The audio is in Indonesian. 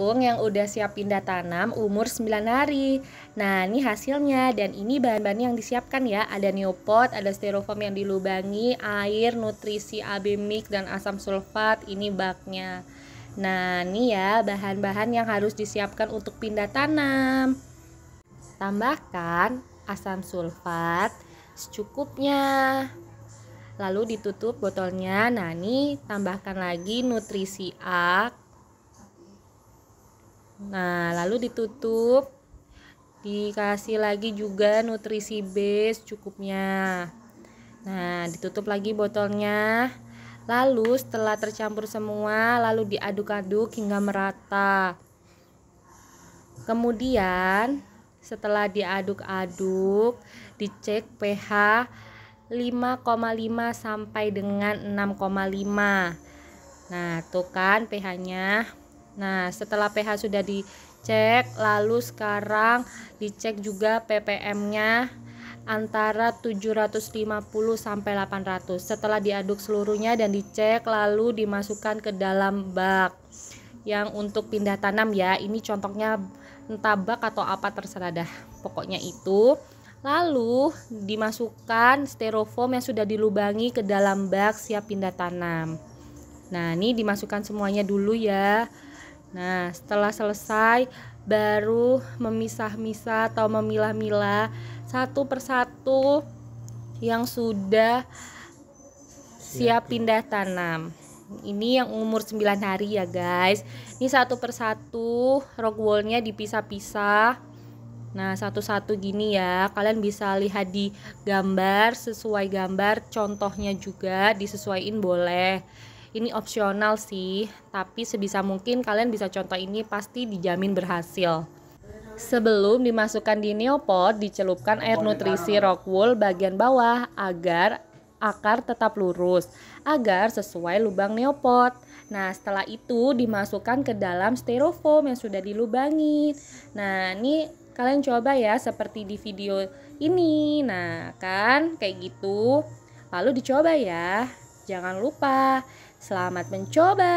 kangkung yang udah siap pindah tanam umur 9 hari. Nah, ini hasilnya dan ini bahan-bahan yang disiapkan ya. Ada neopot, ada styrofoam yang dilubangi, air, nutrisi AB mix dan asam sulfat. Ini baknya. Nah, ini ya bahan-bahan yang harus disiapkan untuk pindah tanam. Tambahkan asam sulfat secukupnya lalu ditutup botolnya nah ini tambahkan lagi nutrisi A Nah, lalu ditutup. Dikasih lagi juga nutrisi base cukupnya. Nah, ditutup lagi botolnya. Lalu setelah tercampur semua, lalu diaduk-aduk hingga merata. Kemudian setelah diaduk-aduk, dicek pH 5,5 sampai dengan 6,5. Nah, tuh kan pH-nya Nah, setelah pH sudah dicek, lalu sekarang dicek juga ppm-nya antara 750 sampai 800. Setelah diaduk seluruhnya dan dicek, lalu dimasukkan ke dalam bak yang untuk pindah tanam ya. Ini contohnya entah bak atau apa terserah dah. Pokoknya itu. Lalu dimasukkan styrofoam yang sudah dilubangi ke dalam bak siap pindah tanam. Nah, ini dimasukkan semuanya dulu ya. Nah, setelah selesai baru memisah-misah atau memilah-milah satu persatu yang sudah siap pindah tanam. Ini yang umur 9 hari ya, guys. Ini satu persatu rock rockwoolnya dipisah-pisah. Nah, satu-satu gini ya. Kalian bisa lihat di gambar sesuai gambar contohnya juga disesuaikan boleh ini opsional sih tapi sebisa mungkin kalian bisa contoh ini pasti dijamin berhasil Sebelum dimasukkan di neopod, dicelupkan air nutrisi rock wool bagian bawah agar akar tetap lurus, agar sesuai lubang neopod. Nah, setelah itu dimasukkan ke dalam styrofoam yang sudah dilubangi. Nah, ini kalian coba ya seperti di video ini. Nah, kan kayak gitu. Lalu dicoba ya. Jangan lupa Selamat mencoba!